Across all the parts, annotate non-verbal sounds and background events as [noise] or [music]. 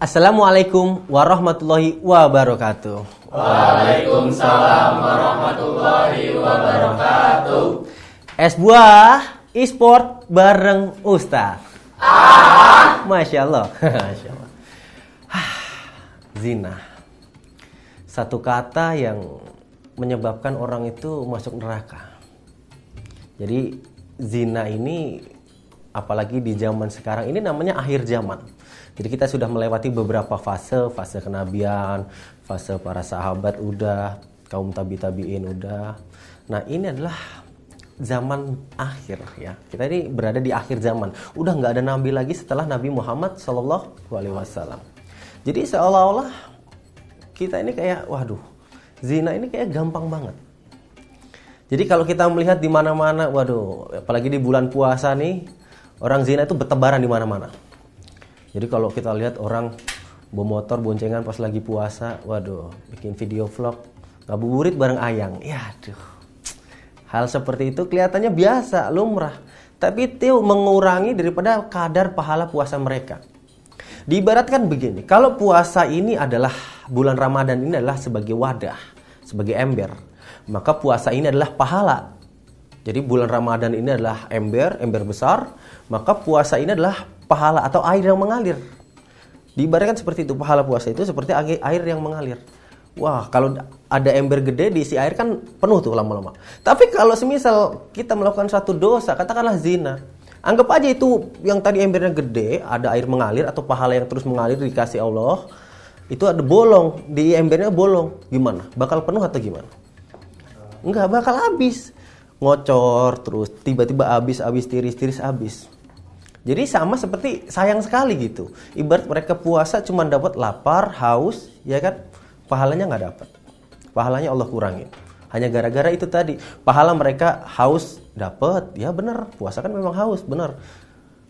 Assalamualaikum warahmatullahi wabarakatuh. Waalaikumsalam warahmatullahi wabarakatuh. Es buah e-sport bareng Ustaz. Ah. Masya Allah. [laughs] Masya Allah. Zina. Satu kata yang menyebabkan orang itu masuk neraka. Jadi zina ini apalagi di zaman sekarang ini namanya akhir zaman. Jadi kita sudah melewati beberapa fase, fase kenabian, fase para sahabat udah, kaum tabi tabiin udah. Nah ini adalah zaman akhir ya. Kita ini berada di akhir zaman. Udah nggak ada nabi lagi setelah Nabi Muhammad Shallallahu Alaihi Wasallam. Jadi seolah-olah kita ini kayak waduh zina ini kayak gampang banget. Jadi kalau kita melihat di mana-mana, waduh, apalagi di bulan puasa nih, orang zina itu bertebaran di mana-mana. Jadi kalau kita lihat orang bawa motor boncengan pas lagi puasa, waduh, bikin video vlog ngabuburit bareng ayang. Ya aduh. Hal seperti itu kelihatannya biasa, lumrah, tapi itu mengurangi daripada kadar pahala puasa mereka. Diibaratkan begini, kalau puasa ini adalah bulan Ramadan ini adalah sebagai wadah, sebagai ember, maka puasa ini adalah pahala jadi bulan Ramadan ini adalah ember, ember besar, maka puasa ini adalah pahala atau air yang mengalir. Diibaratkan seperti itu, pahala puasa itu seperti air yang mengalir. Wah, kalau ada ember gede diisi air kan penuh tuh lama-lama. Tapi kalau semisal kita melakukan satu dosa, katakanlah zina, anggap aja itu yang tadi embernya gede, ada air mengalir atau pahala yang terus mengalir dikasih Allah, itu ada bolong di embernya bolong, gimana? Bakal penuh atau gimana? Enggak bakal habis ngocor terus tiba-tiba habis habis tiris-tiris habis. Jadi sama seperti sayang sekali gitu. Ibarat mereka puasa cuma dapat lapar, haus, ya kan? Pahalanya nggak dapat. Pahalanya Allah kurangin. Hanya gara-gara itu tadi. Pahala mereka haus dapat, ya bener. Puasa kan memang haus, bener.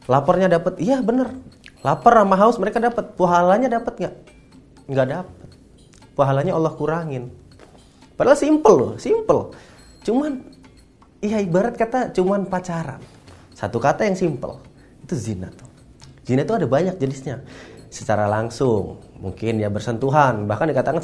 Laparnya dapat, iya bener. Lapar sama haus mereka dapat. Pahalanya dapat nggak? Nggak dapat. Pahalanya Allah kurangin. Padahal simple loh, simple. Cuman Iya ibarat kata cuman pacaran. Satu kata yang simple itu zina tuh. Zina itu ada banyak jenisnya. Secara langsung, mungkin ya bersentuhan, bahkan dikatakan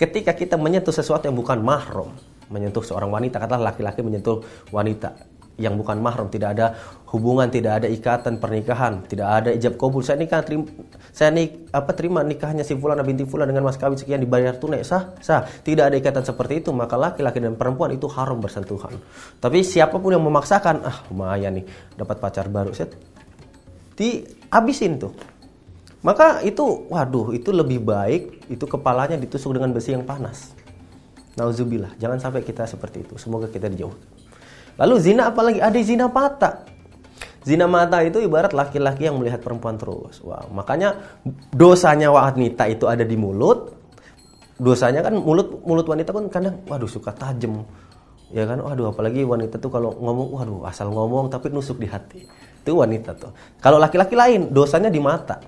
ketika kita menyentuh sesuatu yang bukan mahram, menyentuh seorang wanita, katalah laki-laki menyentuh wanita yang bukan mahram, tidak ada hubungan, tidak ada ikatan pernikahan, tidak ada ijab kabul. Saya nikah terima, saya nik, apa terima nikahnya si fulan binti fulan dengan mas kawin sekian dibayar tunai sah sah. Tidak ada ikatan seperti itu, maka laki-laki dan perempuan itu haram bersentuhan. Tapi siapapun yang memaksakan, ah lumayan nih dapat pacar baru, set habisin tuh. Maka itu waduh itu lebih baik itu kepalanya ditusuk dengan besi yang panas. Nauzubillah, jangan sampai kita seperti itu. Semoga kita dijauhkan. Lalu zina apalagi? Ada zina mata. Zina mata itu ibarat laki-laki yang melihat perempuan terus. Wow, makanya dosanya wanita itu ada di mulut. Dosanya kan mulut mulut wanita pun kadang waduh suka tajam. Ya kan? Waduh apalagi wanita tuh kalau ngomong waduh asal ngomong tapi nusuk di hati. Itu wanita tuh. Kalau laki-laki lain dosanya di mata.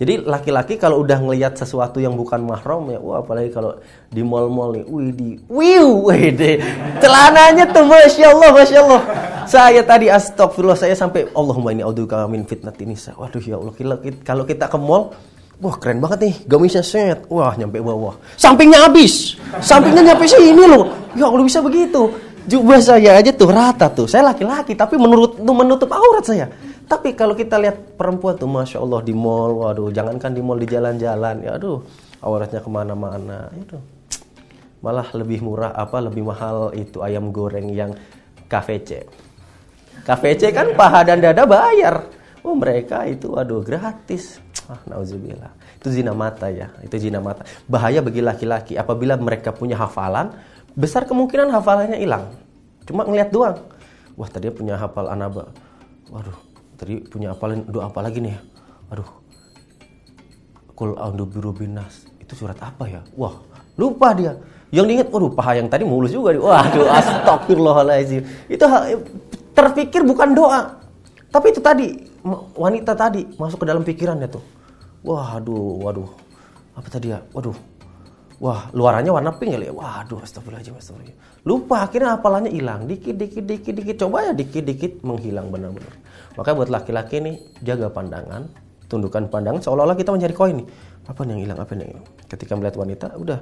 Jadi laki-laki kalau udah ngelihat sesuatu yang bukan mahram ya, wah apalagi kalau di mall-mall nih, wih di, wih deh, celananya tuh masya Allah, masya Allah. Saya tadi astagfirullah saya sampai Allahumma ini audio min fitnah ini. Waduh ya Allah, kalau kita ke mall, wah keren banget nih, gamisnya set, wah nyampe bawah, sampingnya habis, sampingnya nyampe ini loh, ya Allah bisa begitu. Jubah saya aja tuh rata tuh, saya laki-laki tapi menurut menutup aurat saya tapi kalau kita lihat perempuan tuh, masya Allah di mall, waduh, jangankan di mall di jalan-jalan, ya aduh, awalnya kemana-mana, itu malah lebih murah apa, lebih mahal itu ayam goreng yang KVC. KVC kan paha dan dada bayar. Oh mereka itu aduh gratis. Ah nauzubillah. Itu zina mata ya, itu zina mata. Bahaya bagi laki-laki apabila mereka punya hafalan, besar kemungkinan hafalannya hilang. Cuma ngelihat doang. Wah tadi punya hafal anaba. Waduh, tadi punya apa doa apa lagi nih ya aduh kul binas itu surat apa ya wah lupa dia yang diingat waduh paha yang tadi mulus juga wah waduh [laughs] astagfirullahaladzim itu eh, terpikir bukan doa tapi itu tadi wanita tadi masuk ke dalam pikirannya tuh wah aduh waduh apa tadi ya waduh wah luarannya warna pink kali ya wah astagfirullahaladzim astagfirullahaladzim lupa akhirnya apalanya hilang dikit dikit dikit dikit coba ya dikit dikit menghilang benar-benar Makanya buat laki-laki nih jaga pandangan, tundukkan pandangan seolah-olah kita mencari koin nih. Apa nih yang hilang? Apa nih yang hilang? Ketika melihat wanita, udah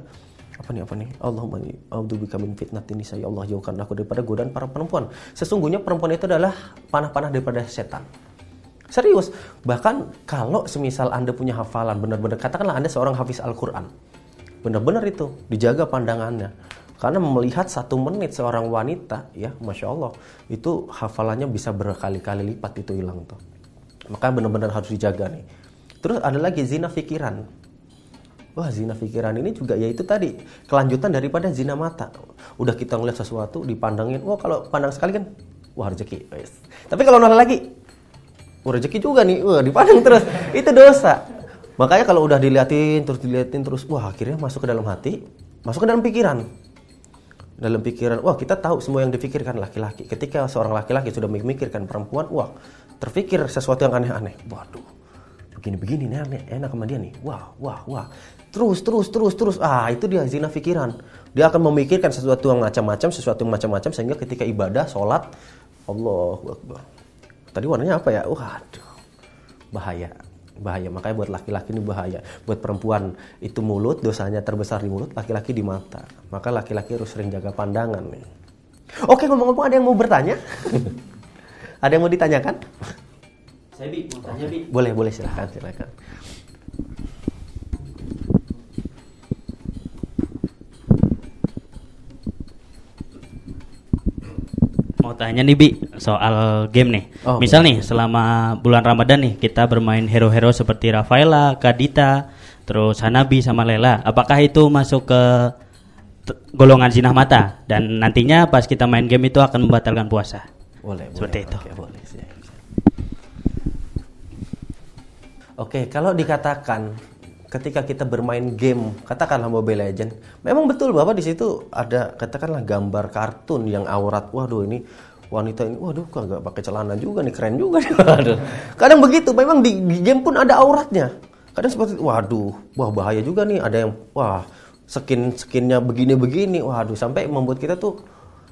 apa nih apa nih Allahumma audubika min fitnah ini saya Allah jauhkan aku daripada godaan para perempuan sesungguhnya perempuan itu adalah panah-panah daripada setan serius bahkan kalau semisal anda punya hafalan benar-benar katakanlah anda seorang hafiz Al-Quran benar-benar itu dijaga pandangannya karena melihat satu menit seorang wanita, ya Masya Allah, itu hafalannya bisa berkali-kali lipat itu hilang tuh. Maka benar-benar harus dijaga nih. Terus ada lagi zina pikiran. Wah zina pikiran ini juga ya itu tadi kelanjutan daripada zina mata. Udah kita ngeliat sesuatu dipandangin, wah kalau pandang sekali kan, wah rezeki. Yes. Tapi kalau nolak lagi, wah rezeki juga nih, wah dipandang terus, [laughs] itu dosa. Makanya kalau udah diliatin terus diliatin terus, wah akhirnya masuk ke dalam hati, masuk ke dalam pikiran dalam pikiran, wah kita tahu semua yang dipikirkan laki-laki. Ketika seorang laki-laki sudah memikirkan perempuan, wah terpikir sesuatu yang aneh-aneh. Waduh, begini-begini nih aneh, enak sama dia nih. Wah, wah, wah. Terus, terus, terus, terus. Ah, itu dia zina pikiran. Dia akan memikirkan sesuatu yang macam-macam, sesuatu yang macam-macam, sehingga ketika ibadah, sholat, allah Tadi warnanya apa ya? Waduh, bahaya bahaya makanya buat laki-laki ini bahaya buat perempuan itu mulut dosanya terbesar di mulut laki-laki di mata maka laki-laki harus sering jaga pandangan nih oke ngomong-ngomong ada yang mau bertanya [laughs] ada yang mau ditanyakan saya bi mau tanya bi boleh boleh silahkan silahkan tanya nih Bi soal game nih. Oh, Misal nih selama bulan Ramadan nih kita bermain hero-hero seperti Rafaela, Kadita, terus Hanabi sama Lela. Apakah itu masuk ke golongan zinah mata dan nantinya pas kita main game itu akan membatalkan puasa? Boleh, Seperti boleh, itu. Okay, boleh. Oke, kalau dikatakan ketika kita bermain game, katakanlah Mobile Legend, memang betul bahwa di situ ada katakanlah gambar kartun yang aurat. Waduh ini wanita ini, waduh kok kagak pakai celana juga nih, keren juga nih. [laughs] Waduh. Kadang begitu, memang di, di game pun ada auratnya. Kadang seperti, waduh, wah bahaya juga nih, ada yang wah skin skinnya begini-begini, waduh sampai membuat kita tuh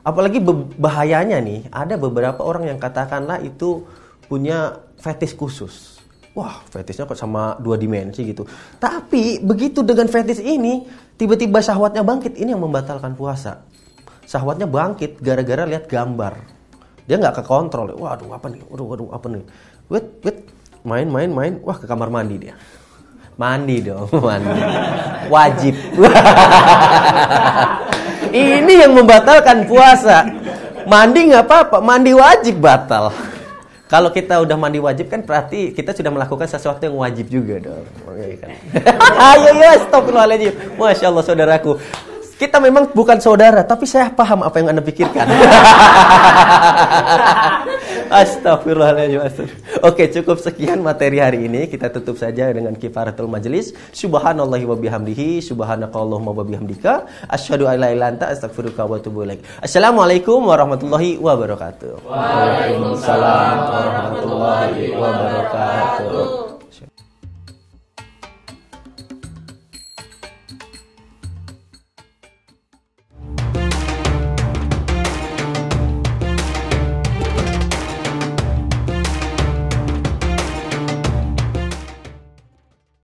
apalagi bahayanya nih, ada beberapa orang yang katakanlah itu punya fetish khusus wah fetishnya kok sama dua dimensi gitu. Tapi begitu dengan fetish ini, tiba-tiba syahwatnya bangkit, ini yang membatalkan puasa. Syahwatnya bangkit gara-gara lihat gambar. Dia nggak kekontrol. Waduh apa nih? Waduh, waduh apa nih? Wait, wait, main, main, main. Wah ke kamar mandi dia. Mandi dong, [laughs] mandi. Wajib. [laughs] ini yang membatalkan puasa. Mandi nggak apa-apa, mandi wajib batal. Kalau kita udah mandi wajib kan berarti kita sudah melakukan sesuatu yang wajib juga dong. Kan? [laughs] Ayo ya, stop Masya Allah saudaraku. Kita memang bukan saudara, tapi saya paham apa yang Anda pikirkan. [laughs] Astagfirullahaladzim. Oke, cukup sekian materi hari ini. Kita tutup saja dengan kifaratul majelis. Subhanallah wa bihamdihi, subhanakallahumma wa bihamdika, asyhadu ala la ilaha anta wa tubuh ilaik. Assalamualaikum warahmatullahi wabarakatuh. Waalaikumsalam warahmatullahi wabarakatuh.